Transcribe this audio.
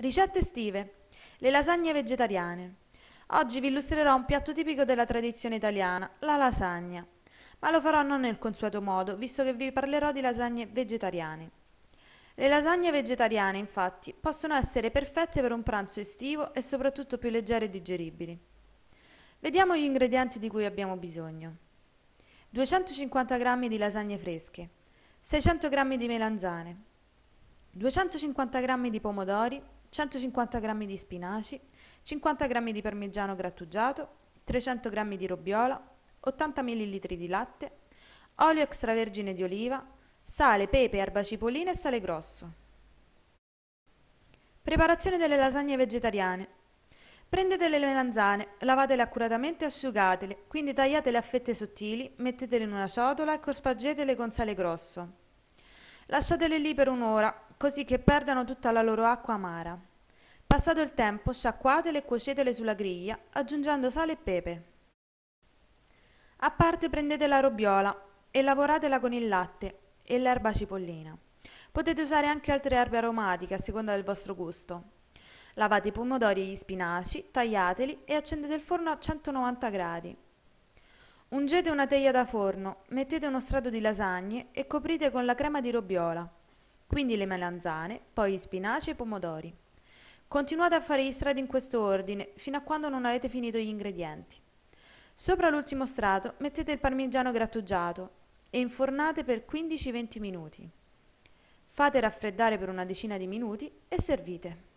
Ricette estive. Le lasagne vegetariane. Oggi vi illustrerò un piatto tipico della tradizione italiana, la lasagna. Ma lo farò non nel consueto modo, visto che vi parlerò di lasagne vegetariane. Le lasagne vegetariane, infatti, possono essere perfette per un pranzo estivo e soprattutto più leggere e digeribili. Vediamo gli ingredienti di cui abbiamo bisogno. 250 g di lasagne fresche, 600 g di melanzane, 250 g di pomodori, 150 g di spinaci, 50 g di parmigiano grattugiato, 300 g di robbiola, 80 ml di latte, olio extravergine di oliva, sale, pepe, erba cipollina e sale grosso. Preparazione delle lasagne vegetariane. Prendete le melanzane, lavatele accuratamente e asciugatele, quindi tagliatele a fette sottili, mettetele in una ciotola e cospaggetele con sale grosso. Lasciatele lì per un'ora, così che perdano tutta la loro acqua amara. Passato il tempo, sciacquatele e cuocetele sulla griglia, aggiungendo sale e pepe. A parte prendete la robiola e lavoratela con il latte e l'erba cipollina. Potete usare anche altre erbe aromatiche a seconda del vostro gusto. Lavate i pomodori e gli spinaci, tagliateli e accendete il forno a 190 gradi. Ungete una teglia da forno, mettete uno strato di lasagne e coprite con la crema di robiola quindi le melanzane, poi gli spinaci e i pomodori. Continuate a fare gli strati in questo ordine fino a quando non avete finito gli ingredienti. Sopra l'ultimo strato mettete il parmigiano grattugiato e infornate per 15-20 minuti. Fate raffreddare per una decina di minuti e servite.